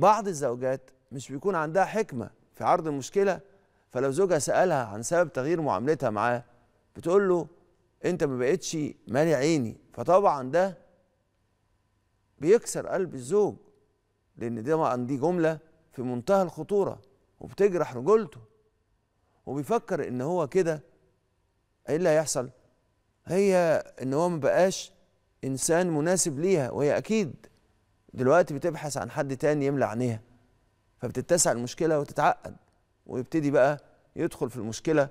بعض الزوجات مش بيكون عندها حكمة في عرض المشكلة فلو زوجها سألها عن سبب تغيير معاملتها معاه بتقول له أنت ما بقتش مالي عيني فطبعا ده بيكسر قلب الزوج لأن دي دي جملة في منتهى الخطورة وبتجرح رجولته وبيفكر إن هو كده إيه اللي هيحصل؟ هي إن هو ما بقاش إنسان مناسب ليها وهي أكيد دلوقتي بتبحث عن حد تاني يملى عينيها فبتتسع المشكله وتتعقد ويبتدي بقى يدخل في المشكله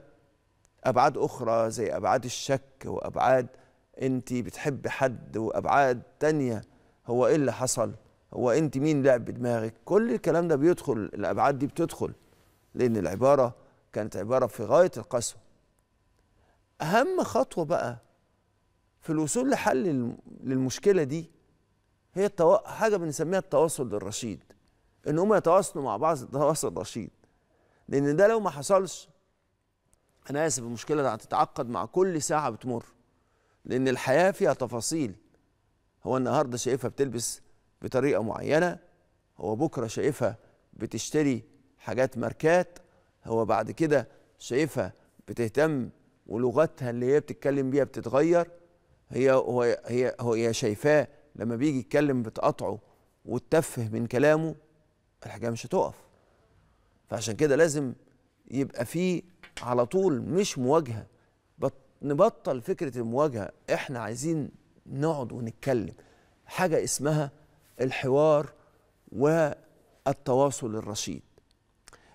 ابعاد اخرى زي ابعاد الشك وابعاد انت بتحب حد وابعاد تانية هو ايه اللي حصل هو انت مين لعب بدماغك كل الكلام ده بيدخل الابعاد دي بتدخل لان العباره كانت عباره في غايه القسوه اهم خطوه بقى في الوصول لحل للمشكله دي هي التو... حاجه بنسميها التواصل الرشيد ان هم يتواصلوا مع بعض تواصل رشيد لان ده لو ما حصلش انا اسف المشكله هتتعقد مع كل ساعه بتمر لان الحياه فيها تفاصيل هو النهارده شايفها بتلبس بطريقه معينه هو بكره شايفها بتشتري حاجات ماركات هو بعد كده شايفها بتهتم ولغتها اللي هي بتتكلم بيها بتتغير هي هو هي هي شايفاه لما بيجي يتكلم بتقاطعه وتتفه من كلامه الحكايه مش هتقف فعشان كده لازم يبقى في على طول مش مواجهه بط... نبطل فكره المواجهه احنا عايزين نقعد ونتكلم حاجه اسمها الحوار والتواصل الرشيد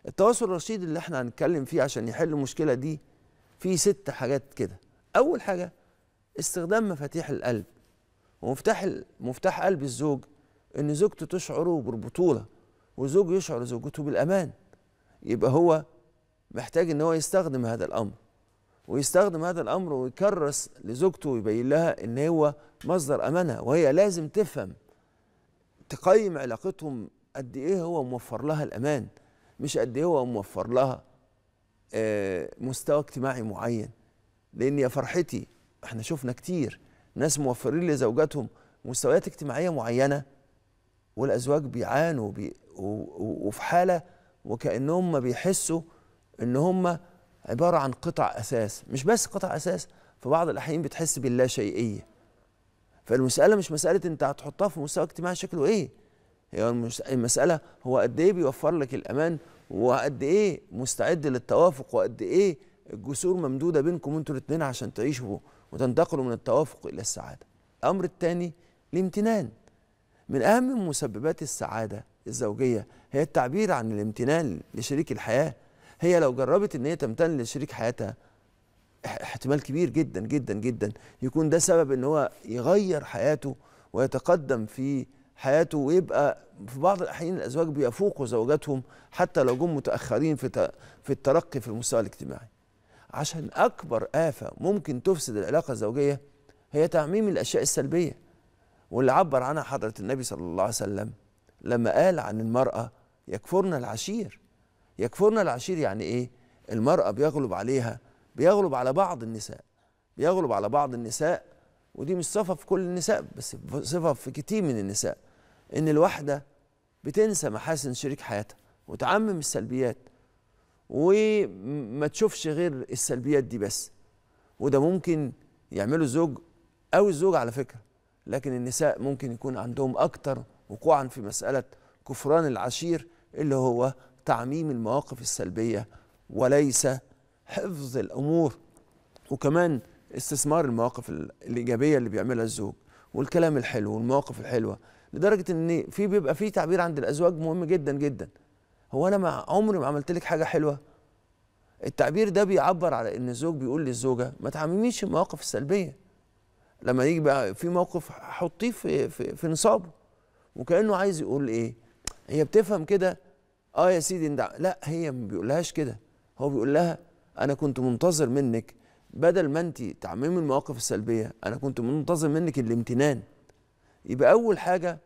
التواصل الرشيد اللي احنا هنتكلم فيه عشان يحل المشكله دي في ست حاجات كده اول حاجه استخدام مفاتيح القلب ومفتاح مفتاح قلب الزوج ان زوجته تشعره بالبطوله وزوج يشعر زوجته بالامان يبقى هو محتاج ان هو يستخدم هذا الامر ويستخدم هذا الامر ويكرس لزوجته ويبين لها ان هو مصدر امانها وهي لازم تفهم تقيم علاقتهم قد ايه هو موفر لها الامان مش قد ايه هو موفر لها آه، مستوى اجتماعي معين لان يا فرحتي احنا شفنا كتير ناس موفرين لزوجاتهم مستويات اجتماعيه معينه والازواج بيعانوا بي وفي حاله وكانهم ما بيحسوا ان هم عباره عن قطع اساس مش بس قطع اساس في بعض الاحيان بتحس باللاشيئيه فالمساله مش مساله انت هتحطها في مستوى اجتماعي شكله ايه هي المساله هو قد ايه بيوفر لك الامان وقد ايه مستعد للتوافق وقد ايه الجسور ممدوده بينكم انتوا الاثنين عشان تعيشوا وتنتقل من التوافق إلى السعادة الأمر الثاني الامتنان من أهم مسببات السعادة الزوجية هي التعبير عن الامتنان لشريك الحياة هي لو جربت ان هي تمتن لشريك حياتها احتمال كبير جدا جدا جدا يكون ده سبب ان هو يغير حياته ويتقدم في حياته ويبقى في بعض الاحيان الازواج بيفوقوا زوجاتهم حتى لو جم متاخرين في في الترقي في المستوى الاجتماعي عشان أكبر آفة ممكن تفسد العلاقة الزوجية هي تعميم الأشياء السلبية واللي عبر عنها حضرة النبي صلى الله عليه وسلم لما قال عن المرأة يكفرنا العشير يكفرنا العشير يعني إيه؟ المرأة بيغلب عليها بيغلب على بعض النساء بيغلب على بعض النساء ودي مش صفة في كل النساء بس صفة في كتير من النساء إن الواحدة بتنسى محاسن شريك حياتها وتعمم السلبيات وما تشوفش غير السلبيات دي بس وده ممكن يعمله الزوج او الزوجه على فكره لكن النساء ممكن يكون عندهم اكتر وقوعا في مساله كفران العشير اللي هو تعميم المواقف السلبيه وليس حفظ الامور وكمان استثمار المواقف الايجابيه اللي بيعملها الزوج والكلام الحلو والمواقف الحلوه لدرجه ان في بيبقى في تعبير عند الازواج مهم جدا جدا هو انا ما عمري ما عملت لك حاجه حلوه التعبير ده بيعبر على ان الزوج بيقول للزوجه ما تعمميش المواقف السلبيه لما يجي بقى في موقف حطيه في, في في نصابه وكانه عايز يقول ايه هي بتفهم كده اه يا سيدي اندع لا هي ما بيقولهاش كده هو بيقول لها انا كنت منتظر منك بدل ما انت تعممي المواقف السلبيه انا كنت منتظر منك الامتنان يبقى اول حاجه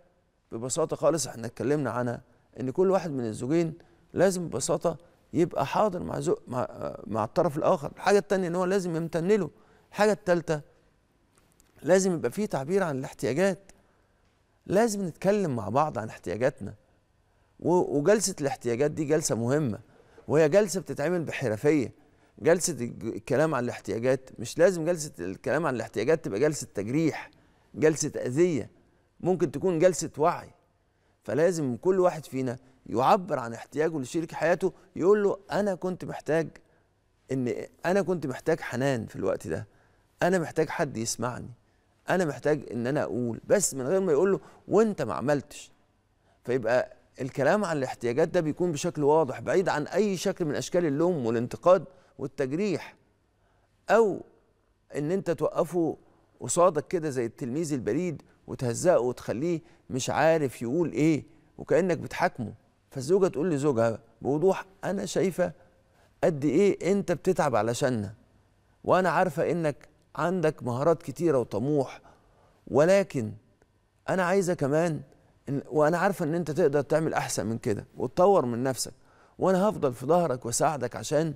ببساطه خالص احنا اتكلمنا عنها ان كل واحد من الزوجين لازم ببساطه يبقى حاضر مع زوج مع... مع الطرف الاخر الحاجه الثانيه ان هو لازم يمتن له الحاجه الثالثه لازم يبقى فيه تعبير عن الاحتياجات لازم نتكلم مع بعض عن احتياجاتنا وجلسه الاحتياجات دي جلسه مهمه وهي جلسه بتتعمل بحرفيه جلسه الكلام عن الاحتياجات مش لازم جلسه الكلام عن الاحتياجات تبقى جلسه تجريح جلسه اذيه ممكن تكون جلسه وعي فلازم كل واحد فينا يعبر عن احتياجه لشريك حياته يقول له انا كنت محتاج ان انا كنت محتاج حنان في الوقت ده انا محتاج حد يسمعني انا محتاج ان انا اقول بس من غير ما يقول له وانت ما عملتش فيبقى الكلام عن الاحتياجات ده بيكون بشكل واضح بعيد عن اي شكل من اشكال اللوم والانتقاد والتجريح او ان انت توقفه قصادك كده زي التلميذ البريد وتهزقه وتخليه مش عارف يقول ايه وكانك بتحاكمه فالزوجه تقول لزوجها بوضوح انا شايفه قد ايه انت بتتعب علشاننا وانا عارفه انك عندك مهارات كتيره وطموح ولكن انا عايزه كمان وانا عارفه ان انت تقدر تعمل احسن من كده وتطور من نفسك وانا هفضل في ظهرك واساعدك عشان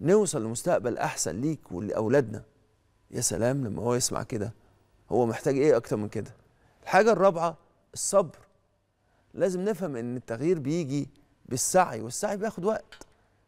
نوصل لمستقبل احسن ليك ولاولادنا يا سلام لما هو يسمع كده هو محتاج ايه اكتر من كده الحاجه الرابعه الصبر لازم نفهم ان التغيير بيجي بالسعي والسعي بياخد وقت